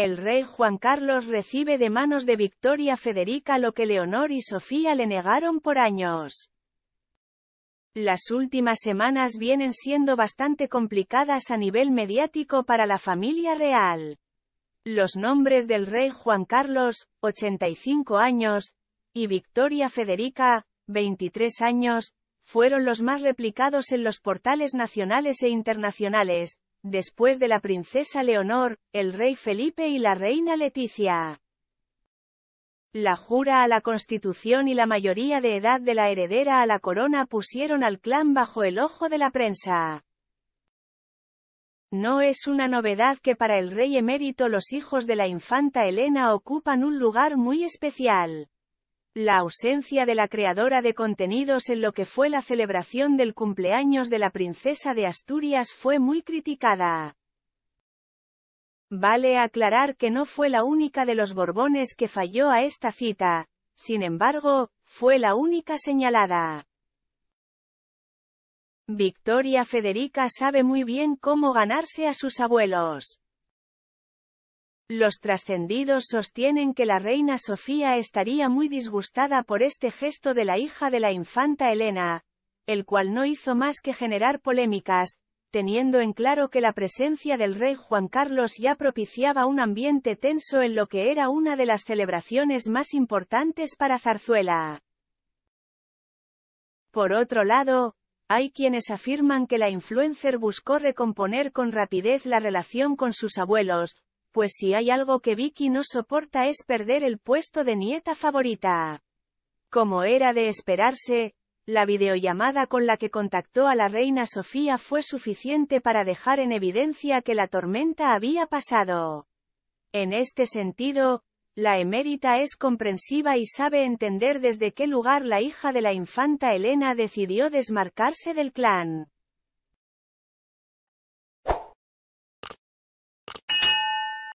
El rey Juan Carlos recibe de manos de Victoria Federica lo que Leonor y Sofía le negaron por años. Las últimas semanas vienen siendo bastante complicadas a nivel mediático para la familia real. Los nombres del rey Juan Carlos, 85 años, y Victoria Federica, 23 años, fueron los más replicados en los portales nacionales e internacionales, después de la princesa Leonor, el rey Felipe y la reina Leticia. La jura a la constitución y la mayoría de edad de la heredera a la corona pusieron al clan bajo el ojo de la prensa. No es una novedad que para el rey emérito los hijos de la infanta Elena ocupan un lugar muy especial la ausencia de la creadora de contenidos en lo que fue la celebración del cumpleaños de la princesa de Asturias fue muy criticada. Vale aclarar que no fue la única de los Borbones que falló a esta cita, sin embargo, fue la única señalada. Victoria Federica sabe muy bien cómo ganarse a sus abuelos. Los trascendidos sostienen que la reina Sofía estaría muy disgustada por este gesto de la hija de la infanta Elena, el cual no hizo más que generar polémicas, teniendo en claro que la presencia del rey Juan Carlos ya propiciaba un ambiente tenso en lo que era una de las celebraciones más importantes para Zarzuela. Por otro lado, hay quienes afirman que la influencer buscó recomponer con rapidez la relación con sus abuelos, pues si hay algo que Vicky no soporta es perder el puesto de nieta favorita. Como era de esperarse, la videollamada con la que contactó a la reina Sofía fue suficiente para dejar en evidencia que la tormenta había pasado. En este sentido, la emérita es comprensiva y sabe entender desde qué lugar la hija de la infanta Elena decidió desmarcarse del clan.